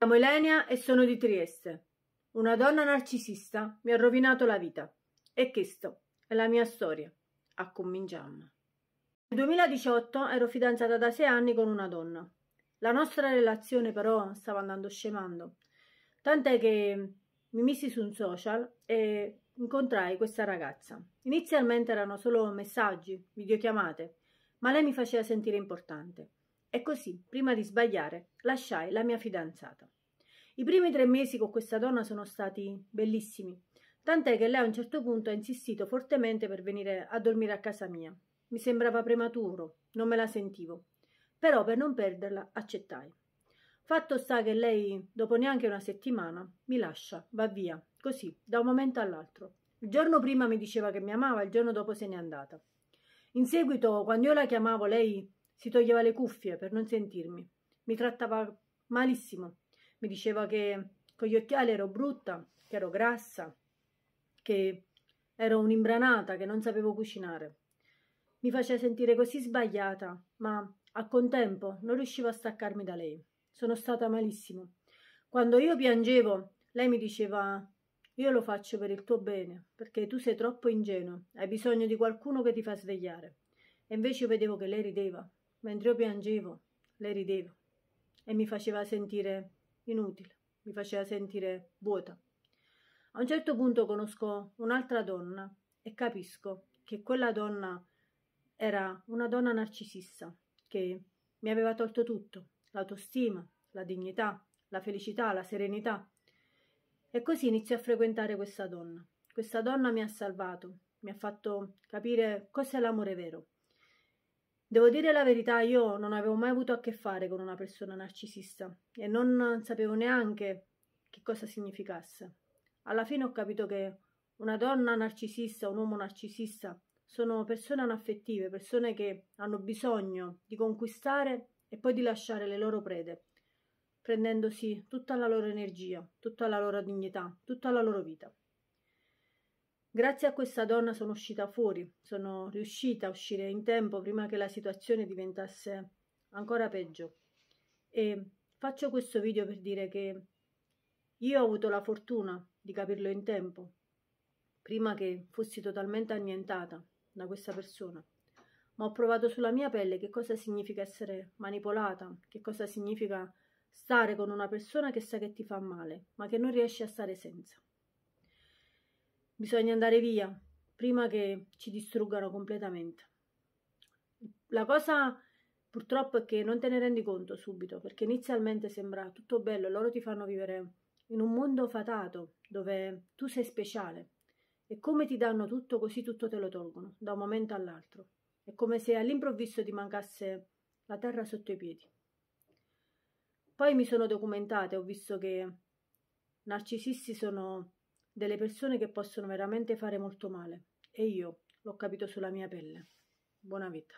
Mi chiamo Elenia e sono di Trieste. Una donna narcisista mi ha rovinato la vita e questo è la mia storia. A cominciamo. Nel 2018 ero fidanzata da sei anni con una donna. La nostra relazione però stava andando scemando, tant'è che mi misi su un social e incontrai questa ragazza. Inizialmente erano solo messaggi, videochiamate, ma lei mi faceva sentire importante. E così, prima di sbagliare, lasciai la mia fidanzata. I primi tre mesi con questa donna sono stati bellissimi, tant'è che lei a un certo punto ha insistito fortemente per venire a dormire a casa mia. Mi sembrava prematuro, non me la sentivo, però per non perderla accettai. Fatto sta che lei, dopo neanche una settimana, mi lascia, va via, così, da un momento all'altro. Il giorno prima mi diceva che mi amava, il giorno dopo se n'è andata. In seguito, quando io la chiamavo, lei si toglieva le cuffie per non sentirmi. Mi trattava malissimo. Mi diceva che con gli occhiali ero brutta, che ero grassa, che ero un'imbranata, che non sapevo cucinare. Mi faceva sentire così sbagliata, ma a contempo non riuscivo a staccarmi da lei. Sono stata malissimo. Quando io piangevo, lei mi diceva io lo faccio per il tuo bene, perché tu sei troppo ingenuo, hai bisogno di qualcuno che ti fa svegliare. E invece io vedevo che lei rideva, Mentre io piangevo, lei rideva e mi faceva sentire inutile, mi faceva sentire vuota. A un certo punto conosco un'altra donna e capisco che quella donna era una donna narcisista che mi aveva tolto tutto, l'autostima, la dignità, la felicità, la serenità. E così inizio a frequentare questa donna. Questa donna mi ha salvato, mi ha fatto capire cos'è l'amore vero. Devo dire la verità, io non avevo mai avuto a che fare con una persona narcisista e non sapevo neanche che cosa significasse. Alla fine ho capito che una donna narcisista, un uomo narcisista, sono persone anaffettive, persone che hanno bisogno di conquistare e poi di lasciare le loro prede, prendendosi tutta la loro energia, tutta la loro dignità, tutta la loro vita. Grazie a questa donna sono uscita fuori, sono riuscita a uscire in tempo prima che la situazione diventasse ancora peggio. E faccio questo video per dire che io ho avuto la fortuna di capirlo in tempo, prima che fossi totalmente annientata da questa persona. Ma ho provato sulla mia pelle che cosa significa essere manipolata, che cosa significa stare con una persona che sa che ti fa male, ma che non riesci a stare senza. Bisogna andare via prima che ci distruggano completamente. La cosa purtroppo è che non te ne rendi conto subito, perché inizialmente sembra tutto bello, loro ti fanno vivere in un mondo fatato dove tu sei speciale e come ti danno tutto così tutto te lo tolgono da un momento all'altro. È come se all'improvviso ti mancasse la terra sotto i piedi. Poi mi sono documentata e ho visto che narcisisti sono delle persone che possono veramente fare molto male e io l'ho capito sulla mia pelle. Buona vita.